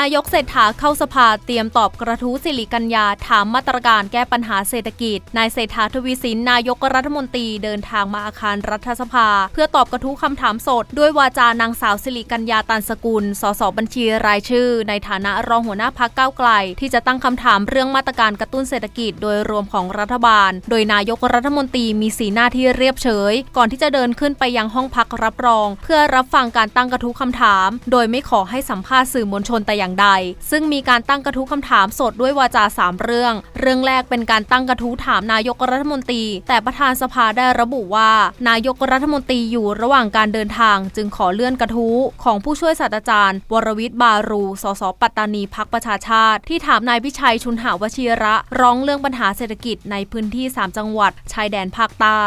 นายกเศรษฐาเข้าสภาเตรียมตอบกระทู้สิริกัญญา ถามมาตรการแก้ปัญหาเศรษฐกิจ นายเศรษฐาทวีสินนายกรัฐมนตรีเดินทางมาอาคารรัฐสภา เพื่อตอบกระทู้คำถามสด ด้วยวาจานางสาวสิริกัญญาตันสกุลสส บัญชีรายชื่อ ในฐานะรองหัวหน้าพักเก้าไกล ที่จะตั้งคำถามเรื่องมาตรการกระตุ้นเศรษฐกิจโดยรวมของรัฐบาล โดยนายกรัฐมนตรีมีสีหน้าที่เรียบเฉย ก่อนที่จะเดินขึ้นไปยังห้องพักรับรอง เพื่อรับฟังการตั้งกระทู้คำถาม โดยไม่ขอให้สัมภาษณ์สื่อมวลชนแต่อย่างใดซึ่งมีการตั้งกระทู้คำถามสดด้วยวาจา 3 เรื่อง เรื่องแรกเป็นการตั้งกระทู้ถามนายกรัฐมนตรี แต่ประธานสภาได้ระบุว่า นายกรัฐมนตรีอยู่ระหว่างการเดินทางจึงขอเลื่อนกระทู้ของผู้ช่วยศาสตราจารย์วรวิทย์บารูสสปัตตานีพักประชาชาติ ที่ถามนายพิชัยชุนหาวชีระ ร้องเรื่องปัญหาเศรษฐกิจในพื้นที่ 3 จังหวัด ชายแดนภาคใต้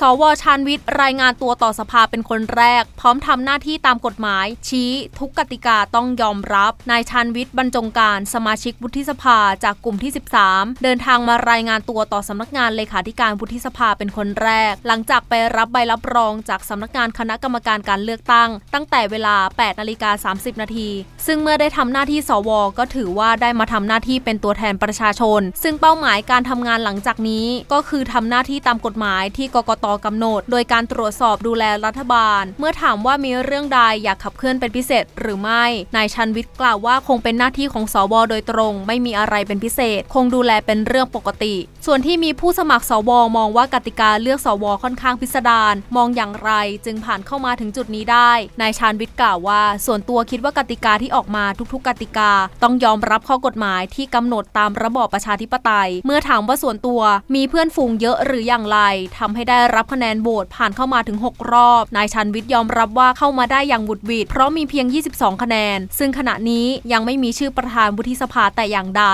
สวชานวิทย์รายงานตัวต่อสภาเป็นคนแรก พร้อมทำหน้าที่ตามกฎหมาย ชี้ ทุกกติกาต้องยอมรับนายชานวิทย์บรรจงการ สมาชิกวุฒิสภาจากกลุ่มที่13 เดินทางมารายงานตัวต่อสำนักงานเลขาธิการวุฒิสภาเป็นคนแรก หลังจากไปรับใบรับรองจากสำนักงานคณะกรรมการการเลือกตั้ง ตั้งแต่เวลา8นาฬิกา30นาทีซึ่งเมื่อได้ทำหน้าที่สว ก็ถือว่าได้มาทำหน้าที่เป็นตัวแทนประชาชน ซึ่งเป้าหมายการทำงานหลังจากนี้ ก็คือทำหน้าที่ตามกฎหมายที่กกตตกำหนด โดยการตรวจสอบดูแลรัฐบาล เมื่อถามว่ามีเรื่องใดอยากขับเคลื่อนเป็นพิเศษหรือไม่นายชันวิทย์กล่าวว่าคงเป็นหน้าที่ของสวโดยตรง ไม่มีอะไรเป็นพิเศษ คงดูแลเป็นเรื่องปกติส่วนที่มีผู้สมัคร สวมองว่ากติกาเลือกสวค่อนข้างพิสดารมองอย่างไร จึงผ่านเข้ามาถึงจุดนี้ได้นายชาญวิทย์กล่าวว่า ส่วนตัวคิดว่ากติกาที่ออกมาทุกๆกกติกา ต้องยอมรับข้อกฎหมายที่กำหนดตามระบอบประชาธิปไตย เมื่อถามว่าส่วนตัวมีเพื่อนฝูงเยอะหรืออย่างไร ทำให้ได้รับคะแนนโหวตผ่านเข้ามาถึง6รอบ นายชานวิทย์ยอมรับว่าเข้ามาได้อย่างบุดวิดเพราะมีเพียง 22 คะแนน ซึ่งขณะนี้ยังไม่มีชื่อประธานวุฒิสภาแต่อย่างใด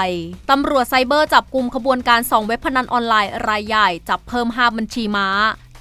ตำรวจไซเบอร์จับกลุ่มขบวนการสองเว็บพนันออนไลน์รายใหญ่จับเพิ่ม5บัญชีม้า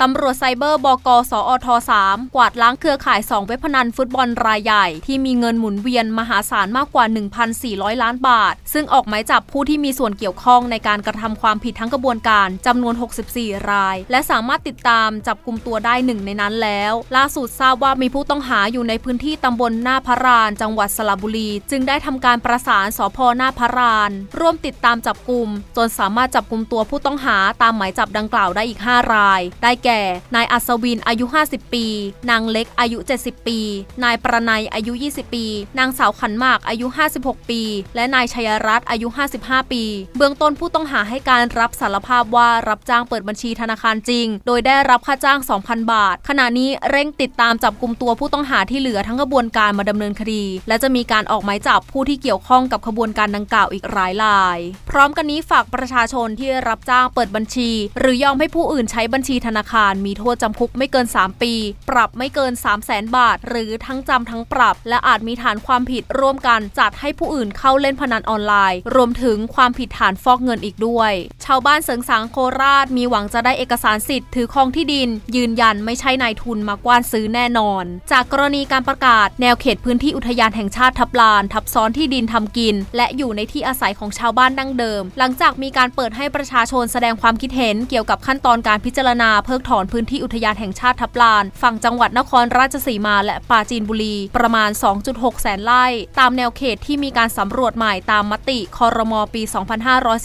ตำรวจไซเบอร์บก สออท3กวาดล้างเครือข่าย2เว็บพนันฟุตบอลรายใหญ่ ที่มีเงินหมุนเวียนมหาศาลมากกว่า 1,400 ล้านบาท ซึ่งออกหมายจับผู้ที่มีส่วนเกี่ยวข้องในการกระทำความผิดทั้งกระบวนการ จำนวน 64 ราย และสามารถติดตามจับกลุ่มตัวได้หนึ่งในนั้นแล้ว ล่าสุดทราบว่ามีผู้ต้องหาอยู่ในพื้นที่ตำบลหน้าพระราน จังหวัดสระบุรี จึงได้ทำการประสานสพหน้าพระราน ร่วมติดตามจับกลุ่มจนสามารถจับกลุ่มตัวผู้ต้องหาตามหมายจับดังกล่าวได้อีก 5 ราย ได้แก่แก่นายอัศวินอายุ 50 ปี นางเล็กอายุ 70 ปี นายประนัยอายุ 20 ปี นางสาวขันมากอายุ 56 ปี และนายชัยรัตน์อายุ 55 ปี เบื้องต้นผู้ต้องหาให้การรับสารภาพว่ารับจ้างเปิดบัญชีธนาคารจริง โดยได้รับค่าจ้าง 2,000 บาท ขณะนี้เร่งติดตามจับกลุ่มตัวผู้ต้องหาที่เหลือทั้งกระบวนการมาดำเนินคดี และจะมีการออกหมายจับผู้ที่เกี่ยวข้องกับขบวนการดังกล่าวอีกหลายราย พร้อมกันนี้ฝากประชาชนที่รับจ้างเปิดบัญชี หรือยอมให้ผู้อื่นใช้บัญชีธนาคารารมีโทษจำคุกไม่เกิน 3 ปี ปรับไม่เกิน 3 0 0แสนบาท หรือทั้งจำทั้งปรับ และอาจมีฐานความผิดร่วมกันจัดให้ผู้อื่นเข้าเล่นพนันออนไลน์ รวมถึงความผิดฐานฟอกเงินอีกด้วย ชาวบ้านเสริงสางโคราชมีหวังจะได้เอกสารสิทธิ์ ถือครองที่ดิน ยืนยันไม่ใช่นายทุนมากว้านซื้อแน่นอน จากกรณีการประกาศแนวเขตพื้นที่อุทยานแห่งชาติทับลาน ทับซ้อนที่ดินทำกิน และอยู่ในที่อาศัยของชาวบ้านดั้งเดิม หลังจากมีการเปิดให้ประชาชนแสดงความคิดเห็นเกี่ยวกับขั้นตอนการพิจารณาเพิกถอนพื้นที่อุทยานแห่งชาติทับลาน ฝั่งจังหวัดนครราชสีมาและปราจีนบุรี ประมาณ 2.6 แสนไร่ ตามแนวเขตที่มีการสำรวจใหม่ตามมติคอรมอปี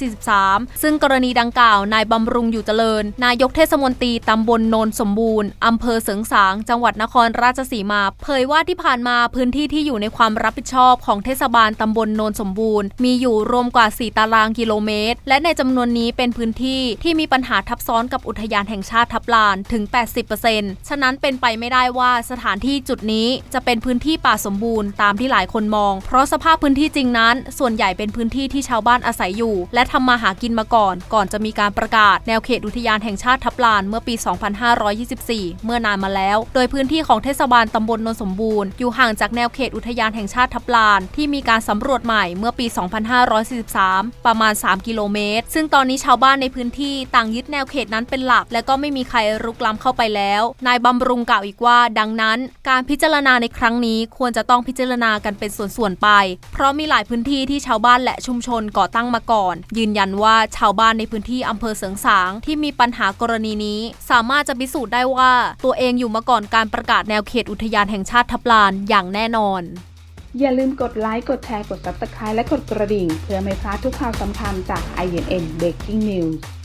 2543 ซึ่งกรณีดังกล่าว นายบำรุงอยู่เจริญ นายกเทศมนตรีตำบลโนนสมบูรณ์ อำเภอเสริงสาง จังหวัดนครราชสีมา เผยว่าที่ผ่านมาพื้นที่ที่อยู่ในความรับผิดชอบของเทศบาลตำบลโนนสมบูรณ์มีอยู่รวมกว่า 4 ตารางกิโลเมตร และในจำนวนนี้เป็นพื้นที่ที่มีปัญหาทับซ้อนกับอุทยานแห่งชาติทับบลานถึง 80%ฉะนั้นเป็นไปไม่ได้ว่าสถานที่จุดนี้จะเป็นพื้นที่ป่าสมบูรณ์ตามที่หลายคนมอง เพราะสภาพพื้นที่จริงนั้น ส่วนใหญ่เป็นพื้นที่ที่ชาวบ้านอาศัยอยู่ และทำมาหากินมาก่อน ก่อนจะมีการประกาศแนวเขตอุทยานแห่งชาติทับลานเมื่อปี 2524 เมื่อนานมาแล้ว โดยพื้นที่ของเทศบาลตำบลนนสมบูรณ์อยู่ห่างจากแนวเขต อุทยานแห่งชาติทับลานที่มีการสำรวจใหม่เมื่อปี 2543 ประมาณ 3กิโลเมตรซึ่งตอนนี้ชาวบ้านในพื้นที่ต่างยึดแนวเขตนั้นเป็นหลักและก็ไม่มีใครุกล้ำเข้าไปแล้ว นายบำรุงกล่าวอีกว่า ดังนั้น การพิจารณาในครั้งนี้ควรจะต้องพิจารณากันเป็นส่วนๆไป เพราะมีหลายพื้นที่ที่ชาวบ้านและชุมชนก่อตั้งมาก่อน ยืนยันว่าชาวบ้านในพื้นที่อำเภอเสริงสางที่มีปัญหากรณีนี้ สามารถจะพิสูจน์ได้ว่าตัวเองอยู่มาก่อนการประกาศแนวเขตอุทยานแห่งชาติทับลานอย่างแน่นอน อย่าลืมกดไลค์กดแชร์กดซับสไครต์และกดกระดิ่งเพื่อไม่พลาดทุกข่าวสำคัญจาก i n n Breaking News